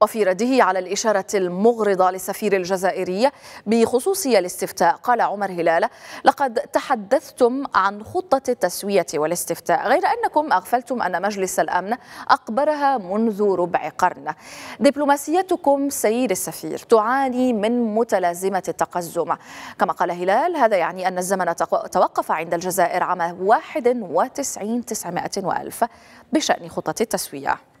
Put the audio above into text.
وفي رده على الإشارة المغرضة للسفير الجزائري بخصوص الاستفتاء قال عمر هلال لقد تحدثتم عن خطة التسوية والاستفتاء غير أنكم أغفلتم أن مجلس الأمن أقبرها منذ ربع قرن دبلوماسيتكم سيد السفير تعاني من متلازمة التقزم كما قال هلال هذا يعني أن الزمن توقف عند الجزائر عام 91 900 وألف بشأن خطة التسوية